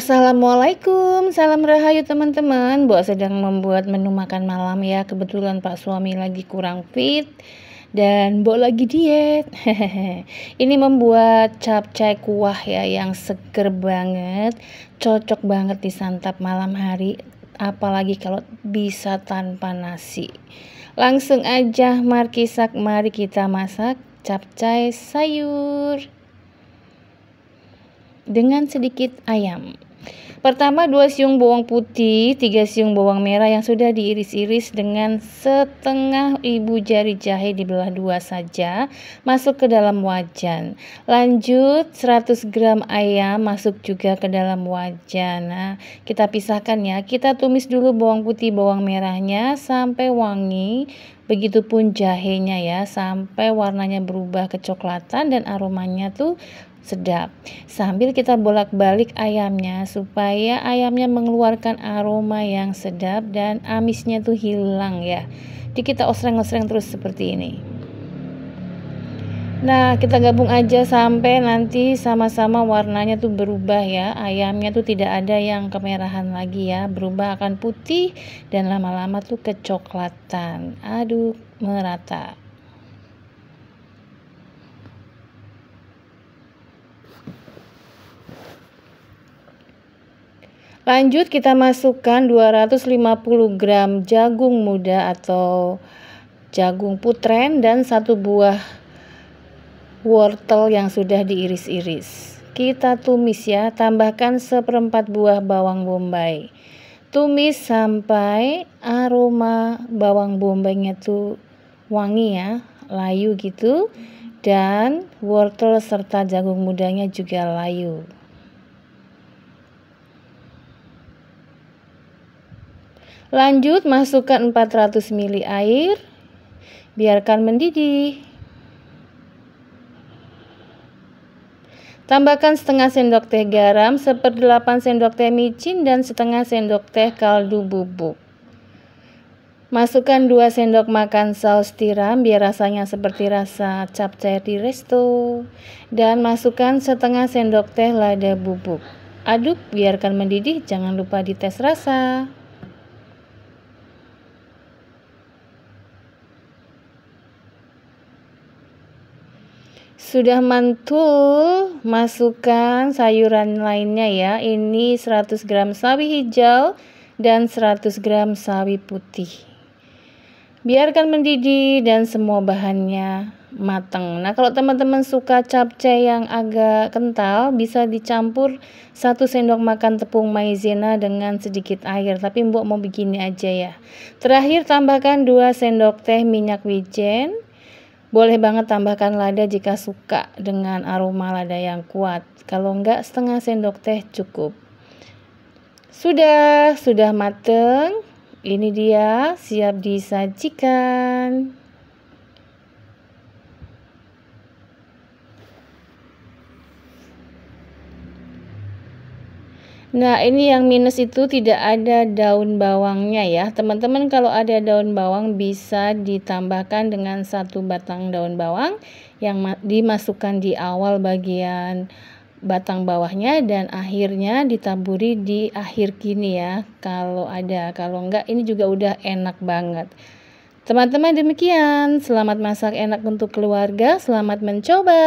Assalamualaikum, salam rahayu teman-teman. Buat sedang membuat menu makan malam ya. Kebetulan Pak suami lagi kurang fit dan Mbok lagi diet. Ini membuat capcay kuah ya yang seger banget, cocok banget disantap malam hari apalagi kalau bisa tanpa nasi. Langsung aja markisak mari kita masak capcay sayur dengan sedikit ayam. Pertama 2 siung bawang putih, 3 siung bawang merah yang sudah diiris-iris dengan setengah ibu jari jahe dibelah dua saja masuk ke dalam wajan. Lanjut 100 gram ayam masuk juga ke dalam wajan. Nah, kita pisahkan ya. Kita tumis dulu bawang putih, bawang merahnya sampai wangi. Begitupun jahenya ya sampai warnanya berubah kecoklatan dan aromanya tuh sedap. Sambil kita bolak-balik ayamnya supaya ayamnya mengeluarkan aroma yang sedap dan amisnya tuh hilang ya. Jadi kita osreng-osreng terus seperti ini. Nah, kita gabung aja sampai nanti sama-sama warnanya tuh berubah ya. Ayamnya tuh tidak ada yang kemerahan lagi ya. Berubah akan putih dan lama-lama tuh kecoklatan. Aduk merata. Lanjut kita masukkan 250 gram jagung muda atau jagung putren dan satu buah wortel yang sudah diiris-iris. Kita tumis ya, tambahkan seperempat buah bawang bombay. Tumis sampai aroma bawang bombaynya tuh wangi ya, layu gitu. Dan wortel serta jagung mudanya juga layu. Lanjut, masukkan 400 ml air. Biarkan mendidih. Tambahkan setengah sendok teh garam, seperdelapan sendok teh micin, dan setengah sendok teh kaldu bubuk. Masukkan 2 sendok makan saus tiram biar rasanya seperti rasa capcay di resto. Dan masukkan setengah sendok teh lada bubuk. Aduk, biarkan mendidih, jangan lupa dites rasa. Sudah mantul, masukkan sayuran lainnya ya. Ini 100 gram sawi hijau dan 100 gram sawi putih. Biarkan mendidih dan semua bahannya matang. Nah, kalau teman-teman suka capcay yang agak kental, bisa dicampur satu sendok makan tepung maizena dengan sedikit air. Tapi Mbok mau begini aja ya. Terakhir tambahkan 2 sendok teh minyak wijen boleh banget tambahkan lada jika suka dengan aroma lada yang kuat. Kalau enggak setengah sendok teh cukup. Sudah, sudah mateng. Ini dia siap disajikan. Nah, ini yang minus itu tidak ada daun bawangnya ya. Teman-teman kalau ada daun bawang bisa ditambahkan dengan satu batang daun bawang yang dimasukkan di awal bagian batang bawahnya dan akhirnya ditaburi di akhir kini ya. Kalau ada, kalau enggak ini juga udah enak banget. Teman-teman demikian, selamat masak enak untuk keluarga, selamat mencoba.